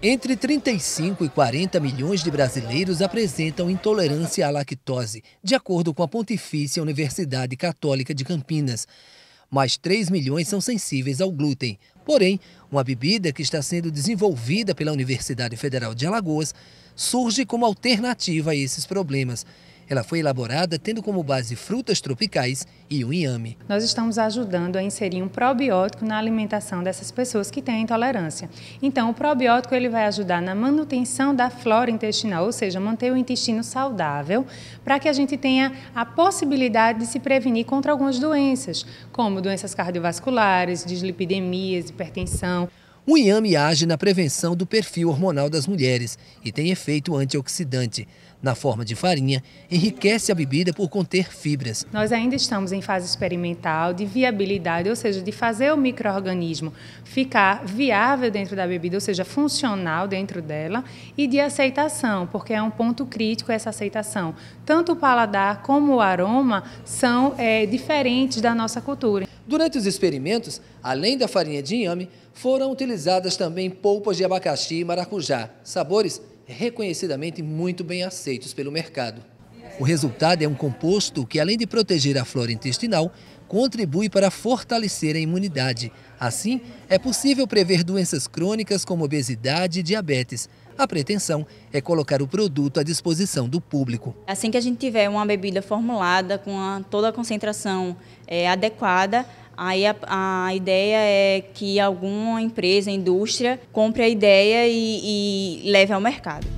Entre 35 e 40 milhões de brasileiros apresentam intolerância à lactose, de acordo com a Pontifícia Universidade Católica de Campinas. Mais 3 milhões são sensíveis ao glúten. Porém, uma bebida que está sendo desenvolvida pela Universidade Federal de Alagoas surge como alternativa a esses problemas. Ela foi elaborada tendo como base frutas tropicais e o inhame. Nós estamos ajudando a inserir um probiótico na alimentação dessas pessoas que têm intolerância. Então, o probiótico ele vai ajudar na manutenção da flora intestinal, ou seja, manter o intestino saudável, para que a gente tenha a possibilidade de se prevenir contra algumas doenças, como doenças cardiovasculares, dislipidemias, hipertensão. O inhame age na prevenção do perfil hormonal das mulheres e tem efeito antioxidante. Na forma de farinha, enriquece a bebida por conter fibras. Nós ainda estamos em fase experimental de viabilidade, ou seja, de fazer o microorganismo ficar viável dentro da bebida, ou seja, funcional dentro dela, e de aceitação, porque é um ponto crítico essa aceitação. Tanto o paladar como o aroma são é, diferentes da nossa cultura. Durante os experimentos, além da farinha de inhame, foram utilizadas também polpas de abacaxi e maracujá, sabores reconhecidamente muito bem aceitos pelo mercado. O resultado é um composto que, além de proteger a flora intestinal, contribui para fortalecer a imunidade. Assim, é possível prever doenças crônicas como obesidade e diabetes. A pretensão é colocar o produto à disposição do público. Assim que a gente tiver uma bebida formulada com a, toda a concentração é, adequada, Aí a, a, ideia é que alguma empresa, indústria, compre a ideia e, e leve ao mercado.